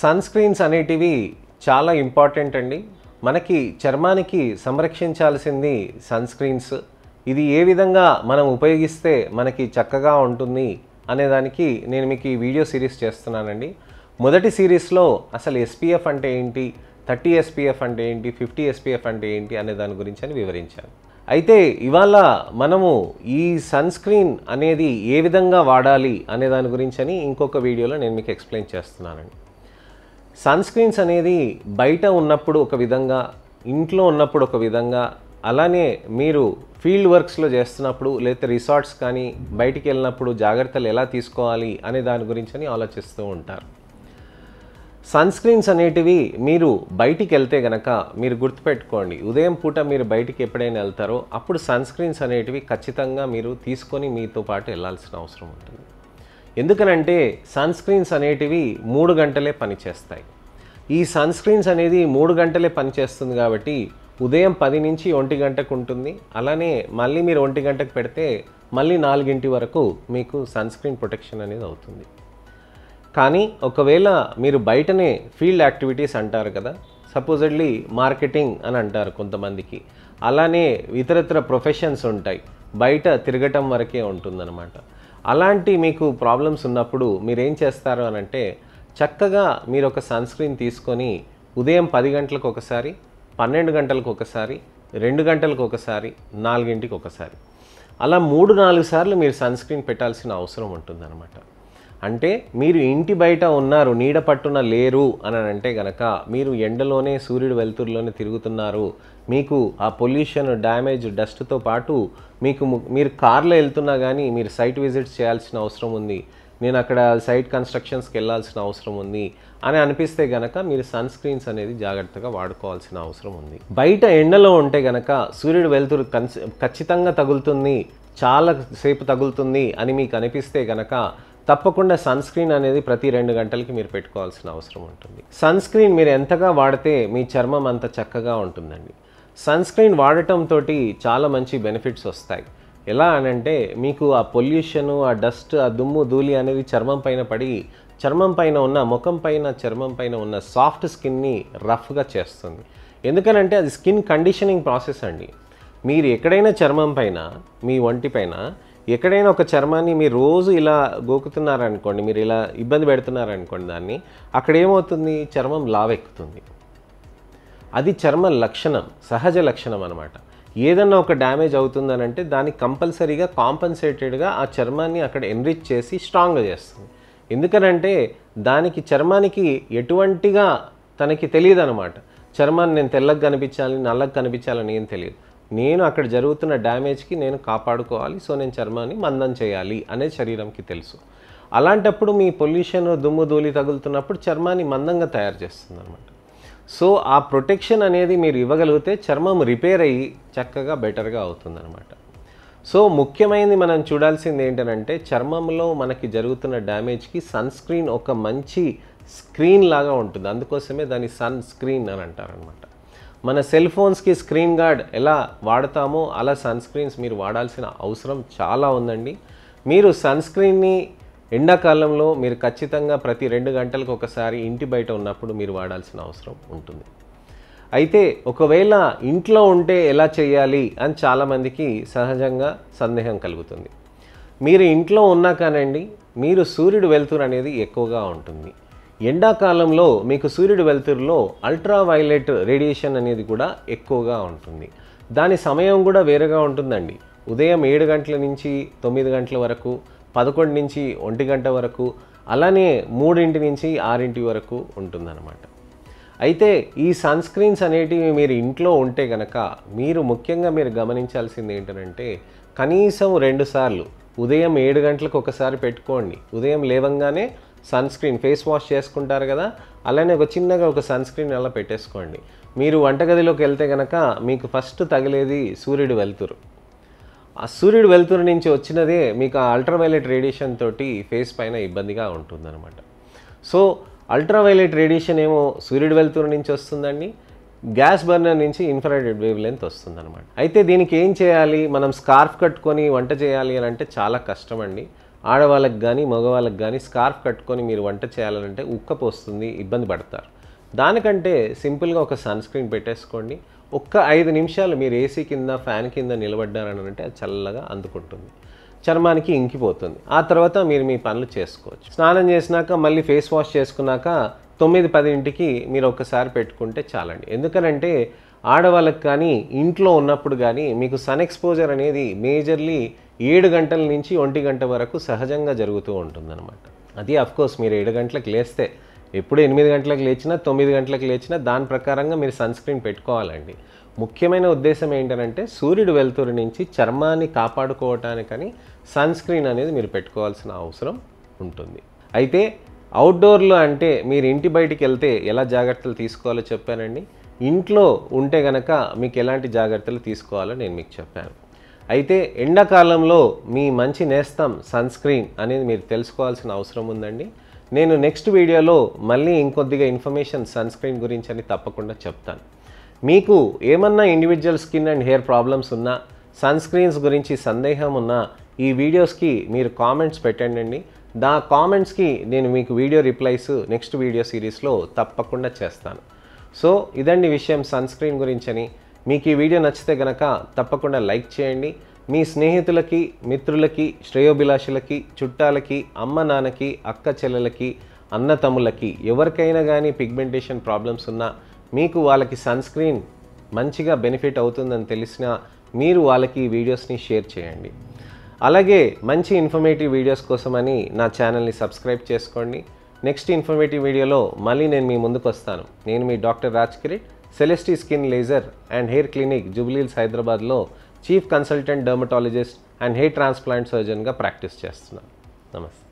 sun screens అనేటివి చాలా important అండి మనకి చర్మానికి సంరక్షించాల్సింది సన్ స్క్రీన్స్ ఇది ఏ విధంగా మనం ఉపయోగిస్తే మనకి చక్కగా ఉంటుంది అనేదానికి నేను మీకు ఈ వీడియో సిరీస్ చేస్తున్నానండి మొదటి సిరీస్లో అసలు ఎస్పీఎఫ్ అంటే ఏంటి థర్టీ ఎస్పీఎఫ్ అంటే ఏంటి ఫిఫ్టీ ఎస్పీఎఫ్ అంటే ఏంటి అనే దాని గురించి అని వివరించాను అయితే ఇవాళ మనము ఈ సన్ స్క్రీన్ అనేది ఏ విధంగా వాడాలి అనే దాని గురించి అని ఇంకొక వీడియోలో నేను మీకు ఎక్స్ప్లెయిన్ చేస్తున్నానండి సన్ స్క్రీన్స్ అనేది బయట ఉన్నప్పుడు ఒక విధంగా ఇంట్లో ఉన్నప్పుడు ఒక విధంగా అలానే మీరు ఫీల్డ్ వర్క్స్లో చేస్తున్నప్పుడు లేకపోతే రిసార్ట్స్ కానీ బయటికి వెళ్ళినప్పుడు జాగ్రత్తలు ఎలా తీసుకోవాలి అనే దాని గురించి అని ఆలోచిస్తూ ఉంటారు సన్ స్క్రీన్స్ అనేటివి మీరు బయటికి వెళ్తే గనక మీరు గుర్తుపెట్టుకోండి ఉదయం పూట మీరు బయటికి ఎప్పుడైనా వెళ్తారో అప్పుడు సన్ స్క్రీన్స్ అనేటివి ఖచ్చితంగా మీరు తీసుకొని మీతో పాటు వెళ్ళాల్సిన అవసరం ఉంటుంది ఎందుకనంటే సన్ స్క్రీన్స్ అనేటివి మూడు గంటలే పనిచేస్తాయి ఈ సన్ స్క్రీన్స్ అనేది మూడు గంటలే పనిచేస్తుంది కాబట్టి ఉదయం పది నుంచి ఒంటి గంటకు ఉంటుంది అలానే మళ్ళీ మీరు ఒంటి గంటకు పెడితే మళ్ళీ నాలుగింటి వరకు మీకు సన్ స్క్రీన్ ప్రొటెక్షన్ అనేది అవుతుంది కానీ ఒకవేళ మీరు బయటనే ఫీల్డ్ యాక్టివిటీస్ అంటారు కదా సపోజిడ్లీ మార్కెటింగ్ అని అంటారు కొంతమందికి అలానే ఇతరత్ర ప్రొఫెషన్స్ ఉంటాయి బయట తిరగటం వరకే ఉంటుందన్నమాట అలాంటి మీకు ప్రాబ్లమ్స్ ఉన్నప్పుడు మీరేం చేస్తారు అని అంటే చక్కగా మీరు ఒక సన్స్క్రీన్ తీసుకొని ఉదయం పది గంటలకు ఒకసారి పన్నెండు గంటలకు ఒకసారి రెండు గంటలకు ఒకసారి నాలుగింటికి ఒకసారి అలా మూడు నాలుగు సార్లు మీరు సన్స్క్రీన్ పెట్టాల్సిన అవసరం ఉంటుందన్నమాట అంటే మీరు ఇంటి బయట ఉన్నారు నీడ పట్టున లేరు అని అంటే గనక మీరు ఎండలోనే సూర్యుడు వెలుతురులోనే తిరుగుతున్నారు మీకు ఆ పొల్యూషన్ డ్యామేజ్ డస్ట్తో పాటు మీకు మీరు కార్లో వెళ్తున్నా కానీ మీరు సైట్ విజిట్స్ చేయాల్సిన అవసరం ఉంది నేను అక్కడ సైట్ కన్స్ట్రక్షన్స్కి వెళ్ళాల్సిన అవసరం ఉంది అని అనిపిస్తే గనక మీరు సన్ స్క్రీన్స్ అనేది జాగ్రత్తగా వాడుకోవాల్సిన అవసరం ఉంది బయట ఎండలో ఉంటే గనక సూర్యుడు వెలుతురు ఖచ్చితంగా తగులుతుంది చాలా సేపు తగులుతుంది అని మీకు అనిపిస్తే గనక తప్పకుండా సన్ స్క్రీన్ అనేది ప్రతి రెండు గంటలకి మీరు పెట్టుకోవాల్సిన అవసరం ఉంటుంది సన్ స్క్రీన్ మీరు ఎంతగా వాడితే మీ చర్మం అంత చక్కగా ఉంటుందండి సన్ స్క్రీన్ వాడటంతో చాలా మంచి బెనిఫిట్స్ వస్తాయి ఎలా అనంటే మీకు ఆ పొల్యూషను ఆ డస్ట్ ఆ దుమ్ము ధూళి అనేది చర్మం పైన పడి చర్మం పైన ఉన్న ముఖం పైన చర్మం పైన ఉన్న సాఫ్ట్ స్కిన్ని రఫ్గా చేస్తుంది ఎందుకనంటే అది స్కిన్ కండిషనింగ్ ప్రాసెస్ అండి మీరు ఎక్కడైనా చర్మం పైన మీ ఒంటి పైన ఎక్కడైనా ఒక చర్మాన్ని మీరు రోజు ఇలా గోకుతున్నారనుకోండి మీరు ఇలా ఇబ్బంది పెడుతున్నారనుకోండి దాన్ని అక్కడ ఏమవుతుంది చర్మం లావెక్కుతుంది అది చర్మ లక్షణం సహజ లక్షణం అనమాట ఏదన్నా ఒక డ్యామేజ్ అవుతుందనంటే దాన్ని కంపల్సరీగా కాంపన్సేటెడ్గా ఆ చర్మాన్ని అక్కడ ఎన్రిచ్ చేసి స్ట్రాంగ్గా చేస్తుంది ఎందుకనంటే దానికి చర్మానికి ఎటువంటిగా తనకి తెలియదు అనమాట చర్మాన్ని నేను తెల్లగా కనిపించాలని నల్లగా కనిపించాలని ఏం తెలియదు నేను అక్కడ జరుగుతున్న డ్యామేజ్కి నేను కాపాడుకోవాలి సో నేను చర్మాన్ని మందం చేయాలి అనే శరీరంకి తెలుసు అలాంటప్పుడు మీ పొల్యూషన్ దుమ్ము ధూళి తగులుతున్నప్పుడు చర్మాన్ని మందంగా తయారు చేస్తుంది అనమాట సో ఆ ప్రొటెక్షన్ అనేది మీరు ఇవ్వగలిగితే చర్మం రిపేర్ అయ్యి చక్కగా బెటర్గా అవుతుందన్నమాట సో ముఖ్యమైనది మనం చూడాల్సింది ఏంటనంటే చర్మంలో మనకి జరుగుతున్న డ్యామేజ్కి సన్ స్క్రీన్ ఒక మంచి స్క్రీన్ లాగా ఉంటుంది అందుకోసమే దాన్ని సన్ స్క్రీన్ అని అంటారనమాట మన సెల్ ఫోన్స్కి స్క్రీన్ గార్డ్ ఎలా వాడతామో అలా సన్ స్క్రీన్స్ మీరు వాడాల్సిన అవసరం చాలా ఉందండి మీరు సన్ స్క్రీన్ని ఎండాకాలంలో మీరు ఖచ్చితంగా ప్రతి రెండు గంటలకు ఒకసారి ఇంటి బయట ఉన్నప్పుడు మీరు వాడాల్సిన అవసరం ఉంటుంది అయితే ఒకవేళ ఇంట్లో ఉంటే ఎలా చేయాలి అని చాలామందికి సహజంగా సందేహం కలుగుతుంది మీరు ఇంట్లో ఉన్నా కానండి మీరు సూర్యుడు వెలుతురు అనేది ఎక్కువగా ఉంటుంది ఎండాకాలంలో మీకు సూర్యుడు వెలుతురులో అల్ట్రా వైలెట్ రేడియేషన్ అనేది కూడా ఎక్కువగా ఉంటుంది దాని సమయం కూడా వేరేగా ఉంటుందండి ఉదయం ఏడు గంటల నుంచి తొమ్మిది గంటల వరకు పదకొండు నుంచి ఒంటి గంట వరకు అలానే మూడింటి నుంచి ఆరింటి వరకు ఉంటుందన్నమాట అయితే ఈ సన్ స్క్రీన్స్ అనేటివి మీరు ఇంట్లో ఉంటే గనక మీరు ముఖ్యంగా మీరు గమనించాల్సింది ఏంటంటే కనీసం రెండు సార్లు ఉదయం ఏడు గంటలకు ఒకసారి పెట్టుకోండి ఉదయం లేవంగానే సన్ స్క్రీన్ ఫేస్ వాష్ చేసుకుంటారు కదా అలానే ఒక చిన్నగా ఒక సన్ స్క్రీన్ అలా పెట్టేసుకోండి మీరు వంటగదిలోకి వెళ్తే కనుక మీకు ఫస్ట్ తగిలేది సూర్యుడు వెళ్తురు ఆ సూర్యుడు వెలుతురు నుంచి వచ్చినదే మీకు ఆ అల్ట్రావైలెట్ రేడియేషన్ తోటి ఫేస్ పైన ఇబ్బందిగా ఉంటుందన్నమాట సో అల్ట్రావైలెట్ రేడియేషన్ ఏమో సూర్యుడు వెలుతురు నుంచి వస్తుందండి గ్యాస్ బర్నర్ నుంచి ఇన్ఫ్రారెడ్ వేవ్ లెంత్ వస్తుందన్నమాట అయితే దీనికి ఏం చేయాలి మనం స్కార్ఫ్ కట్టుకొని వంట చేయాలి అని అంటే చాలా కష్టం అండి ఆడవాళ్ళకి కానీ మగవాళ్ళకి కానీ స్కార్ఫ్ కట్టుకొని మీరు వంట చేయాలంటే ఉక్కపోస్తుంది ఇబ్బంది పడతారు దానికంటే సింపుల్గా ఒక సన్ స్క్రీన్ పెట్టేసుకోండి ఒక్క ఐదు నిమిషాలు మీరు ఏసీ కింద ఫ్యాన్ కింద నిలబడ్డారని అంటే అది చల్లగా అందుకుంటుంది చర్మానికి ఇంకిపోతుంది ఆ తర్వాత మీరు మీ పనులు చేసుకోవచ్చు స్నానం చేసినాక మళ్ళీ ఫేస్ వాష్ చేసుకున్నాక తొమ్మిది పదింటికి మీరు ఒకసారి పెట్టుకుంటే చాలండి ఎందుకనంటే ఆడవాళ్ళకి కానీ ఇంట్లో ఉన్నప్పుడు కానీ మీకు సన్ ఎక్స్పోజర్ అనేది మేజర్లీ ఏడు గంటల నుంచి ఒంటి గంట వరకు సహజంగా జరుగుతూ ఉంటుందన్నమాట అది అఫ్కోర్స్ మీరు ఏడు గంటలకు లేస్తే ఎప్పుడు ఎనిమిది గంటలకు లేచినా తొమ్మిది గంటలకు లేచినా దాని ప్రకారంగా మీరు సన్ స్క్రీన్ పెట్టుకోవాలండి ముఖ్యమైన ఉద్దేశం ఏంటంటే సూర్యుడు వెలుతురు నుంచి చర్మాన్ని కాపాడుకోవటానికని సన్ స్క్రీన్ అనేది మీరు పెట్టుకోవాల్సిన అవసరం ఉంటుంది అయితే అవుట్డోర్లో అంటే మీరు ఇంటి బయటికి వెళ్తే ఎలా జాగ్రత్తలు తీసుకోవాలో చెప్పానండి ఇంట్లో ఉంటే గనక మీకు ఎలాంటి జాగ్రత్తలు తీసుకోవాలో నేను మీకు చెప్పాను అయితే ఎండాకాలంలో మీ మంచి నేస్తం సన్ స్క్రీన్ అనేది మీరు తెలుసుకోవాల్సిన అవసరం ఉందండి నేను నెక్స్ట్ వీడియోలో మళ్ళీ ఇంకొద్దిగా ఇన్ఫర్మేషన్ సన్ స్క్రీన్ గురించి అని తప్పకుండా చెప్తాను మీకు ఏమన్నా individual skin and hair problems ఉన్నా సన్ స్క్రీన్స్ గురించి సందేహం ఉన్నా ఈ వీడియోస్కి మీరు కామెంట్స్ పెట్టండి దా కామెంట్స్కి నేను మీకు వీడియో రిప్లైస్ నెక్స్ట్ వీడియో సిరీస్లో తప్పకుండా చేస్తాను సో ఇదండి విషయం సన్ స్క్రీన్ అని మీకు ఈ వీడియో నచ్చితే కనుక తప్పకుండా లైక్ చేయండి మీ స్నేహితులకి మిత్రులకి శ్రేయోభిలాషులకి చుట్టాలకి అమ్మ నాన్నకి అక్క చెల్లెలకి అన్నతమ్ములకి ఎవరికైనా కానీ పిగ్మెంటేషన్ ప్రాబ్లమ్స్ ఉన్నా మీకు వాళ్ళకి సన్ స్క్రీన్ మంచిగా బెనిఫిట్ అవుతుందని తెలిసినా మీరు వాళ్ళకి ఈ వీడియోస్ని షేర్ చేయండి అలాగే మంచి ఇన్ఫర్మేటివ్ వీడియోస్ కోసమని నా ఛానల్ని సబ్స్క్రైబ్ చేసుకోండి నెక్స్ట్ ఇన్ఫర్మేటివ్ వీడియోలో మళ్ళీ నేను మీ ముందుకు వస్తాను నేను మీ doctor Raj Kireet Celestee skin laser and hair clinic Jubilee Hills హైదరాబాద్లో chief consultant dermatologist and hair transplant సర్జన్గా ప్రాక్టీస్ చేస్తున్నాను నమస్తే